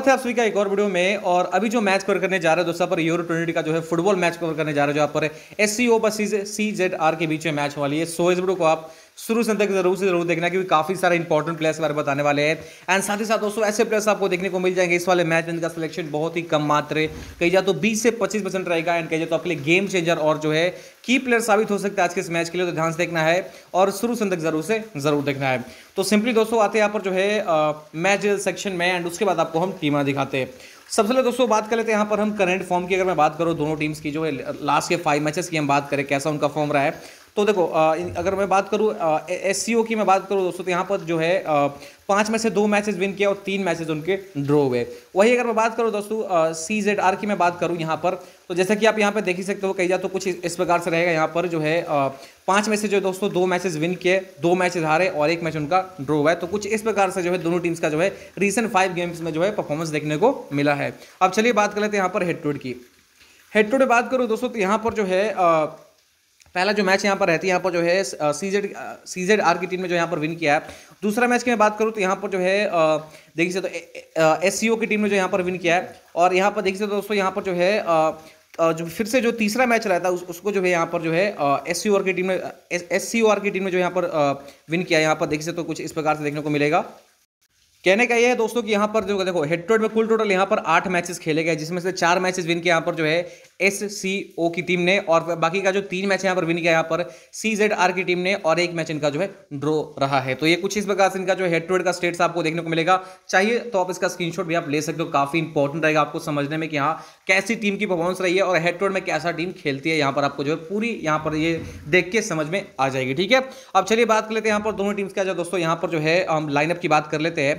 स्वागत है आप सभी का एक और वीडियो में और अभी जो मैच कवर करने जा रहे हैं दोस्तों पर यूरो ट्वेंटी का जो है फुटबॉल मैच कवर करने जा रहे हैं जो आप पर एस सी ओ बस सी जेड आर के बीच में मैच होने वाली है सो इस वीडियो को आप शुरू से तक जरूर से जरूर देखना क्योंकि काफी सारे इंपॉर्टेंट प्लेयर्स हमारे बताने वाले हैं एंड साथ ही साथ दोस्तों ऐसे प्लेयर्स आपको देखने को मिल जाएंगे इस वाले मैच में इनका सिलेक्शन बहुत ही कम मात्र कहीं जाए तो बीस से पच्चीस रहेगा एंड कहीं जाए तो आपके लिए गेम चेंजर और जो है की प्लेयर साबित हो सकता है आज के इस मैच के लिए तो ध्यान से देखना है और शुरू से तक जरूर से जरूर देखना है तो सिंपली दोस्तों आते हैं यहाँ पर जो है मैच सेक्शन में एंड उसके बाद आपको हम टीमा दिखाते हैं सबसे पहले दोस्तों बात कर लेते हैं यहाँ पर हम करंट फॉर्म की अगर मैं बात करूँ दोनों टीम्स की जो है लास्ट के फाइव मैचेस की हम बात करें कैसा उनका फॉर्म रहा है तो देखो अगर मैं बात करूँ एस की मैं बात करूँ दोस्तों तो यहाँ पर जो है पाँच में से दो मैचेस विन किया और तीन मैचेस उनके ड्रॉ हुए वही अगर मैं बात करूँ दोस्तों सी जेड आर की मैं बात करूँ यहाँ पर तो जैसा कि आप यहाँ पर देख ही सकते हो कही जा तो कुछ इस प्रकार से रहेगा यहाँ पर जो है पांच में से जो दोस्तों दो मैचेज विन किए दो मैचेज हारे और एक मैच उनका ड्रो हुआ है तो कुछ इस प्रकार से जो है दोनों टीम्स का जो है रीसेंट फाइव गेम्स में जो है परफॉर्मेंस देखने को मिला है अब चलिए बात कर लेते हैं यहाँ पर हेड टूड की हेड टू बात करूँ दोस्तों तो यहाँ पर जो है पहला जो मैच यहाँ पर रहती है यहाँ पर जो है सीजेड सीजेड आर की टीम ने जो यहाँ पर विन किया है दूसरा मैच की मैं बात करूँ तो यहाँ पर जो है देखिए सर तो एस सी ओ की टीम ने जो यहाँ पर विन किया है और यहाँ पर देखिए तो दोस्तों यहाँ पर जो है जो फिर से जो तीसरा मैच रहता है उस, उसको जो है यहाँ पर जो है एस सी की टीम ने एस सी आर की टीम ने जो यहाँ पर विन किया है यहाँ पर देखिए तो कुछ इस प्रकार से देखने को मिलेगा कहने का ये है दोस्तों कि यहाँ पर जो देखो हेड टू हेड में कुल टोटल यहाँ पर आठ मैचेस खेले गए जिसमें से चार मैचेस विन के यहाँ पर जो है एस सी ओ की टीम ने और बाकी का जो तीन मैच यहाँ पर विन किया यहाँ पर सी जेड आर की टीम ने और एक मैच इनका जो है ड्रॉ रहा है तो ये कुछ इस प्रकार से इनका जो हेड टू हेड का स्टेट्स आपको देखने को मिलेगा चाहिए तो आप इसका स्क्रीनशॉट भी आप ले सकते हो काफी इंपॉर्टेंट रहेगा आपको समझने में कि हाँ कैसी टीम की परफॉर्मेंस रही है और हेड टू हेड में कैसा टीम खेलती है यहाँ पर आपको जो है पूरी यहाँ पर ये देख के समझ में आ जाएगी ठीक है अब चलिए बात कर लेते हैं यहाँ पर दोनों टीम्स का जो दोस्तों यहाँ पर जो है हम लाइनअप की बात कर लेते हैं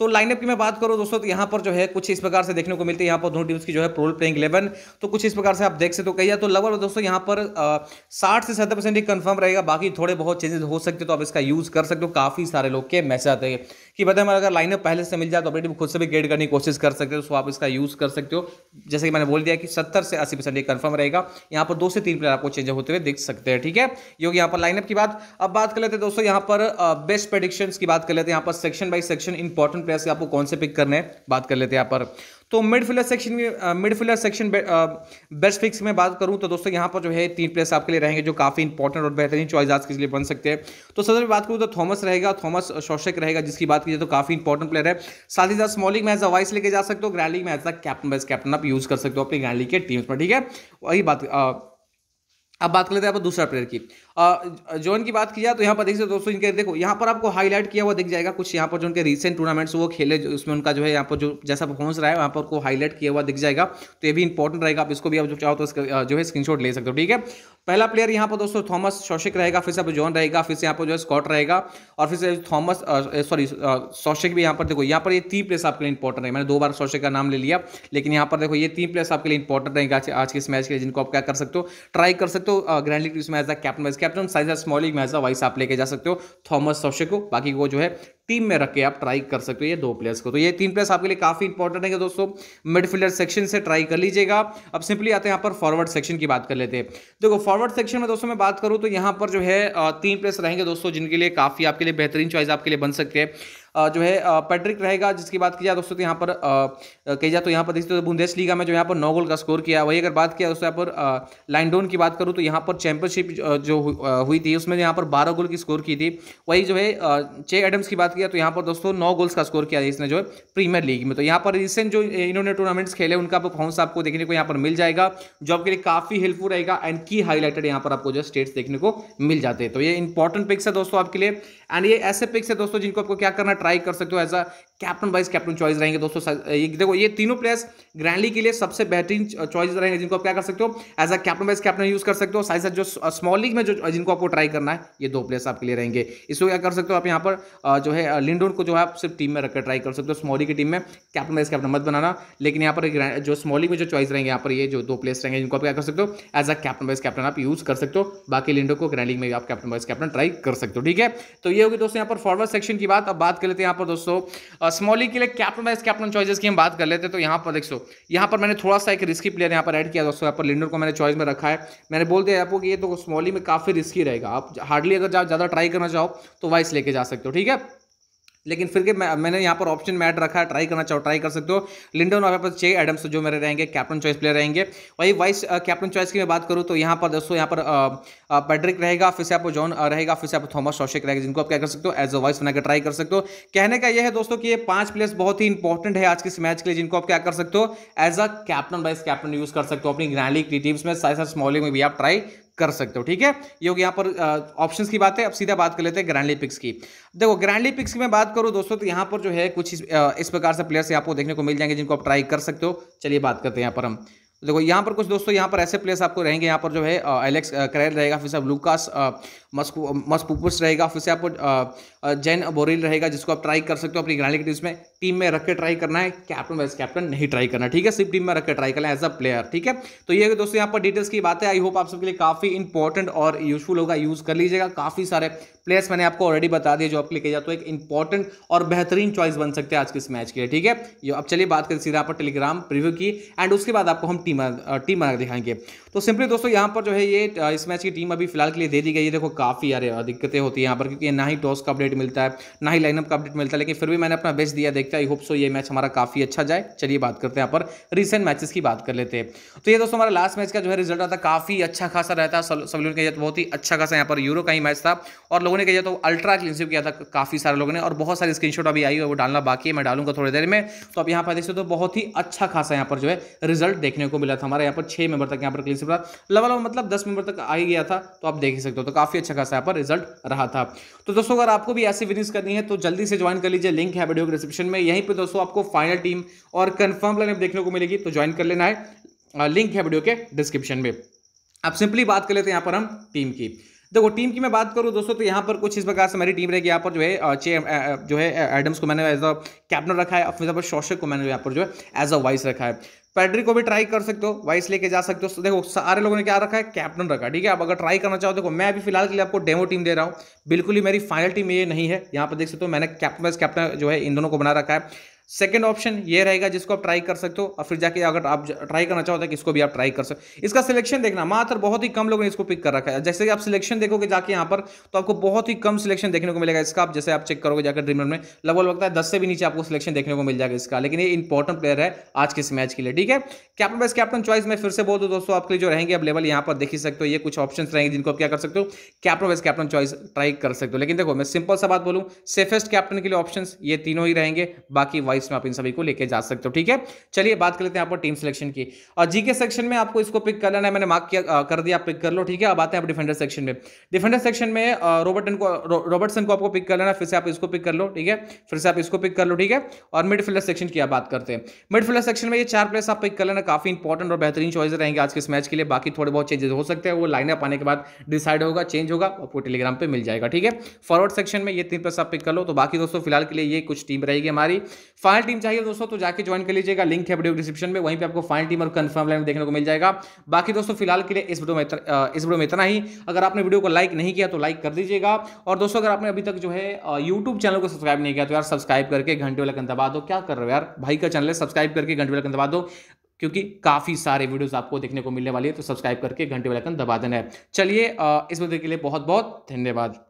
तो लाइनअप की मैं बात करूँ दोस्तों तो यहाँ पर जो है कुछ इस प्रकार से देखने को मिलती है यहाँ पर दोनों टीम्स की जो है प्रोल प्लेइंग इलेवन तो कुछ इस प्रकार से आप देख सकते हो कही तो लगभग दोस्तों यहाँ पर साठ से सत्तर परसेंट ही कन्फर्म रहेगा बाकी थोड़े बहुत चेंजेस हो सकते तो आप इसका यूज़ कर सकते हो काफ़ी सारे लोग के मैसेज आते हैं कि बताए मैं अगर लाइनअप पहले से मिल जाए तो अपनी टीम खुद से भी गेट करने की कोशिश कर सकते हो तो सो आप इसका यूज़ कर सकते हो जैसे कि मैंने बोल दिया कि सत्तर से अस्सी परसेंट कन्फर्म रहेगा यहाँ पर दो से तीन प्लेयर आपको चेंज होते हुए देख सकते हैं ठीक है योग यहाँ पर लाइनअप की बात अब बात कर लेते हैं दोस्तों यहाँ पर बेस्ट प्रडिक्शन की बात कर लेते हैं यहाँ पर section by section important players आपको कौन से पिक करने हैं बात कर लेते हैं यहाँ पर तो मिड फील्डर सेक्शन में midfielder section best fix में बात करूं तो दोस्तों यहाँ पर जो है तीन प्लेयर्स आपके लिए रहेंगे जो काफ़ी इंपॉर्टेंट और बेहतरीन चॉइस आज के लिए बन सकते हैं तो सदर में बात करूँ तो थॉमस रहेगा थॉमस शोशक रहेगा जिसकी बात की जाए तो काफ़ी इंपॉर्टेंट प्लेयर है साथ ही साथ स्मॉलिंग लीग में एज अ वाइस लेके जा सकते हो ग्रैंडिंग लीग में as a captain vice captain आप यूज़ कर सकते हो अपनी ग्रैंडिंग के टीम्स में ठीक है वही बात अब बात कर लेते हैं आप दूसरा प्लेयर की जोन की बात की जाए तो यहाँ पर देख सकते दोस्तों इनके देखो यहाँ पर आपको हाईलाइट किया हुआ दिख जाएगा कुछ यहाँ पर जो उनके रिसेंट टूर्नामेंट्स वो खेले उसमें उनका जो है यहाँ पर जो जैसा परफॉर्मेंस रहा है वहाँ पर को हाईलाइट किया हुआ दिख जाएगा तो ये भी इंपॉर्टेंट रहेगा आप इसको भी आप जो चाहो तो इसका जो है स्क्रीनशॉट ले सकते हो ठीक है पहला प्लेयर यहाँ पर दोस्तों थॉमस शौशिक रहेगा फिर से आप जॉन रहेगा फिर से यहाँ पर जो है स्कॉट रहेगा और फिर से थॉमस सॉरी शौशिक भी यहाँ पर देखो यहाँ पर ये तीन प्लेयर्स आपके लिए इंपॉर्टेंट है मैंने दो बार शौशिक का नाम ले लिया लेकिन यहाँ पर देखो ये तीन प्लेयर्स आपके लिए इंपॉर्टेंट रहेगा आज के इस मैच के लिए जिनको आप क्या कर सकते हो ट्राई कर सकते हो ग्रैंड लीग इस मैच का कैप्टन वाइस कैप्टन कैप्टन साइज स्मॉलिंग मैजा वाइस आप लेके जा सकते हो थॉमस सोशे को बाकी वो जो है टीम में रख के आप ट्राई कर सकते हो ये दो प्लेयर्स को तो ये तीन प्लेयर्स आपके लिए काफी इंपॉर्टेंट है दोस्तों मिडफील्डर सेक्शन से ट्राई कर लीजिएगा अब सिंपली आते हैं यहाँ पर फॉरवर्ड सेक्शन की बात कर लेते हैं देखो फॉरवर्ड सेक्शन में दोस्तों मैं बात करूँ तो यहाँ पर जो है तीन प्लेयर्स रहेंगे दोस्तों जिनके लिए काफी आपके लिए बेहतरीन चॉइस आपके लिए बन सकते हैं जो है पैट्रिक रहेगा जिसकी बात की जाए दोस्तों तो यहाँ पर कही जाए तो यहाँ पर देखते तो बुंदेश लीगा में जो यहाँ पर नौ गोल का स्कोर किया वही अगर बात किया दोस्तों यहाँ पर लाइनडोन की बात करूँ तो यहाँ पर चैंपियनशिप जो हुई थी उसमें यहाँ पर बारह गोल की स्कोर की थी वही जो है चे एडम्स की बात किया तो यहाँ पर दोस्तों नौ गोल्स का स्कोर किया इसने जो है प्रीमियर लीग में तो यहाँ पर रिसेंट जो इन्होंने टूर्नामेंट्स खेले उनका परफॉर्मेंस आपको देखने को यहाँ पर मिल जाएगा जो आपके लिए काफ़ी हेल्पफुल रहेगा एंड की हाईलाइटेड यहाँ पर आपको जो स्टेट्स देखने को मिल जाते हैं तो ये इंपॉर्टेंट पिक्स है दोस्तों आपके लिए एंड ये ऐसे पिक्स है दोस्तों जिनको आपको क्या करना ट्राई कर सकते हो as a captain vice captain choice रहेंगे दोस्तों ये देखो ये तीनों प्लेयर्स ग्रैंडली के लिए सबसे बेहतरीन चॉइस रहेंगे जिनको आप क्या कर सकते हो as a captain vice captain use कर सकते हो साथ साथ जो स्मॉल लीग में जो जिनको आपको ट्राई करना है ये दो प्लेयर्स आपके लिए रहेंगे इसको क्या कर सकते हो आप यहाँ पर जो है लिंडोन को जो है आप सिर्फ टीम में रखकर ट्राई कर सकते हो स्मॉल लीग की टीम में कैप्टन वाइज कैप्टन मत बनाना लेकिन यहाँ पर जो स्मॉल लीग में जो चॉइस रहेंगे यहाँ पर ये जो दो प्लेयर्स रहेंगे जिनको आप क्या कर सकते हो as a captain vice captain आप यूज कर सकते हो बाकी लिंडो को ग्रैंड लीग में भी आप कैप्टन वाइज कैप्टन ट्राई कर सकते हो ठीक है तो ये होगी दोस्तों यहाँ पर फॉरवर्ड सेक्शन की बात अब बात कर लेते हैं यहाँ पर दोस्तों स्मॉली के लिए कैप्टन वाइस कैप्टन चॉइसेस की हम बात कर लेते हैं तो यहाँ पर देख सो यहाँ पर मैंने थोड़ा सा एक रिस्की प्लेयर यहाँ पर ऐड किया दोस्तों यहाँ पर लिंडर को मैंने चॉइस में रखा है मैंने बोल दिया आपको कि ये तो स्मॉली में काफ़ी रिस्की रहेगा आप हार्डली अगर ज़्यादा ट्राई करना चाहो तो वाइस लेके जा सकते हो ठीक है लेकिन फिर के मैं, मैंने यहाँ पर ऑप्शन में ऐड रखा ट्राई करना चाहो ट्राई कर सकते हो लिंडन और पास छः एडम्स जो मेरे रहेंगे कैप्टन चॉइस प्लेयर रहेंगे वही वाइस कैप्टन चॉइस की मैं बात करूँ तो यहाँ पर दोस्तों यहाँ पर पैड्रिक रहेगा फिर से आपको जॉन रहेगा फिर से आपको थॉमस शौशिक रहेगा जिनको आप क्या कर सकते हो एज अ वाइस बनाकर ट्राई कर सकते हो कहने का यह है दोस्तों की ये पांच प्लेयर्स बहुत ही इंपॉर्टेंट है आज के इस मैच के लिए जिनको आप क्या कर सकते हो as a captain vice captain use कर सकते हो अपनी ग्रैंडली टीम्स में साइसा साथ स्मॉलिंग में भी आप ट्राई कर सकते हो ठीक है योग यहाँ पर ऑप्शन की बात है अब सीधा बात कर लेते हैं ग्रैंडली पिक्स की देखो ग्रैंडली पिक्स की मैं बात करूँ दोस्तों तो यहाँ पर जो है कुछ इस, इस प्रकार से प्लेयर्स आपको देखने को मिल जाएंगे जिनको आप ट्राई कर सकते हो चलिए बात करते हैं यहाँ पर हम देखो यहाँ पर कुछ दोस्तों यहाँ पर ऐसे प्लेयर्स आपको रहेंगे यहाँ पर जो है एलेक्स क्रेल रहेगा फिर से लुकास मस्कू मस्पूपस रहेगा फिर से आपको जैन बोरेल रहेगा जिसको आप ट्राई कर सकते हो अपनी ग्रैंडली टीम में टीम में रख के ट्राई करना है कैप्टन वाइस कैप्टन नहीं ट्राई करना ठीक है सिर्फ टीम में रख के ट्राई करना एज अ प्लेयर ठीक है तो ये दोस्तों यहाँ पर डिटेल्स की बात है आई होप आप सबके लिए काफी इंपॉर्टेंट और यूजफुल होगा यूज कर लीजिएगा काफी सारे प्लेयर्स मैंने आपको ऑलरेडी बता दिया जो आपके लिए जाते तो एक इंपॉर्टेंट और बेहतरीन चॉइस बन सकते हैं आज के इस मैच के लिए ठीक है ये अब चलिए बात करें सीधा पर टेलीग्राम प्रिव्यू की एंड उसके बाद आपको हम टीम टीम बना दिखाएंगे तो सिंपली दोस्तों यहाँ पर जो है ये इस मैच की टीम अभी फिलहाल के लिए दे दी गई है देखो काफी यार दिक्कतें होती है यहाँ पर क्योंकि ना ही टॉस का अपडेट अपडेट मिलता है ना ही लाइनअप का अपडेट मिलता है लेकिन फिर भी मैंने अपना बेस्ट दिया देखते आई होप सो ये मैच हमारा काफ़ी अच्छा जाए चलिए बात करते हैं यहाँ पर रिसेंट मैचेस की बात कर लेते हैं तो ये दोस्तों हमारा लास्ट मैच का जो है रिजल्ट आता काफ़ी अच्छा खासा रहता है बहुत ही अच्छा खासा यहाँ पर यूरो का ही मैच था और लोगों ने कहा तो अल्ट्रा क्लिनशिप किया था काफ़ी सारे लोगों ने और बहुत सारी स्क्रीनशॉट अभी आई है वो डालना बाकी है मैं डालूंगा थोड़ी देर में तो अब यहाँ पर देखते तो बहुत ही अच्छा खासा यहाँ पर जो है रिजल्ट देखने को मिला था हमारे यहाँ पर छह मेंबर तक यहाँ पर क्लिनशिप रहा लेवल मतलब दस मेंबर तक आ गया था तो आप देख सकते हो तो काफ़ी अच्छा खासा यहाँ पर रिजल्ट रहा था तो दोस्तों अगर आपको भी ऐसी विनिंग्स करनी है तो जल्दी से ज्वाइन कर लीजिए लिंक है वीडियो के डिस्क्रिप्शन में यहीं पर दोस्तों आपको फाइनल टीम और कन्फर्म लाइनअप देखने को मिलेगी तो ज्वाइन कर लेना है लिंक है वीडियो के डिस्क्रिप्शन में अब सिंपली बात कर लेते हैं यहाँ पर हम टीम की देखो टीम की मैं बात करूँ दोस्तों तो यहाँ पर कुछ इस प्रकार से मेरी टीम रहेगी यहाँ पर जो है चे जो है एडम्स को मैंने एज अ कैप्टन रखा है पर शोशक को मैंने यहाँ पर जो है एज अ वाइस रखा है पैड्री को भी ट्राई कर सकते हो वाइस लेके जा सकते हो देखो सारे लोगों ने क्या रखा है कैप्टन रखा ठीक है अब अगर ट्राई करना चाहो देखो मैं अभी फिलहाल के लिए आपको डेमो टीम दे रहा हूँ बिल्कुल ही मेरी फाइनल टीम ये नहीं है यहाँ पर देख सकते हो मैंने कैप्टन वाइस कैप्टन जो है इन दोनों को बना रखा है सेकेंड ऑप्शन ये रहेगा जिसको आप ट्राई कर सकते हो और फिर जाके अगर आप ट्राई करना चाहो तो इसको भी आप ट्राई कर सकते हो इसका सिलेक्शन देखना मात्र बहुत ही कम लोगों ने इसको पिक कर रखा है जैसे कि आप सिलेक्शन देखोगे जाके यहाँ पर तो आपको बहुत ही कम सिलेक्शन देखने को मिलेगा इसका आप जैसे आप चेक करोगे जाकर ड्रीमर में लगभग लगता है दस से भी नीचे आपको सिलेक्शन देखने को मिल जाएगा इसका लेकिन ये इंपॉर्टेंट प्लेयर है आज के इस मैच के लिए ठीक है कैप्टन बेस्ट कैप्टन चॉइस में फिर से बोल दो दोस्तों आपके लिए जो रहेंगे आप लेवल यहाँ पर देख ही सकते हो ये कुछ ऑप्शन रहेंगे जिनको आप क्या कर सकते हो captain best captain choice try कर सकते हो लेकिन देखो मैं सिंपल सा बात बोलूँ सेफेस्ट कैप्टन के लिए ऑप्शन ये तीनों ही रहेंगे बाकी वाइस वाइस में आप इन सभी को लेके जा सकते हो ठीक है चलिए बात कर लेते हैं यहाँ टीम सिलेक्शन की और जीके सेक्शन में आपको इसको पिक करना है मैंने मार्क किया कर दिया आप पिक कर लो ठीक है अब आते हैं आप डिफेंडर सेक्शन में डिफेंडर सेक्शन में रॉबर्टन को रॉबर्टसन को आपको पिक कर लेना फिर से आप इसको पिक कर लो ठीक है फिर से आप इसको पिक कर लो ठीक है और मिडफील्डर सेक्शन की आप बात करते हैं मिडफील्डर सेक्शन में ये चार प्लेस आप पिक कर लेना काफी इंपॉर्टेंट और बेहतरीन चॉइस रहेंगे आज के इस मैच के लिए बाकी थोड़े बहुत चेंजेस हो सकते हैं वो लाइनअप आने के बाद डिसाइड होगा चेंज होगा आपको टेलीग्राम पर मिल जाएगा ठीक है फॉरवर्ड सेक्शन में ये तीन प्लेस आप पिक कर लो तो बाकी दोस्तों फिलहाल के लिए ये कुछ टीम रहेगी हमारी फाइनल टीम चाहिए दोस्तों तो जाके ज्वाइन कर लीजिएगा लिंक है वीडियो डिस्क्रिप्शन में वहीं पे आपको फाइनल टीम और कंफर्म लाइन देखने को मिल जाएगा बाकी दोस्तों फिलहाल के लिए इस वीडियो में इस वीडियो में इतना ही अगर आपने वीडियो को लाइक नहीं किया तो लाइक कर दीजिएगा और दोस्तों अगर आपने अभी तक जो है यूट्यूब चैनल को सब्सक्राइब नहीं किया तो यार सब्सक्राइब करके घंटे वाले दबा दो क्या कर रहे हो यार भाई का चैनल है सब्सक्राइब करके घंटे वाला दबा दो क्योंकि काफ़ी सारे वीडियोस आपको देखने को मिलने वाली है तो सब्सक्राइब करके घंटे वाला कन दबा देना है चलिए इस वीडियो के लिए बहुत बहुत धन्यवाद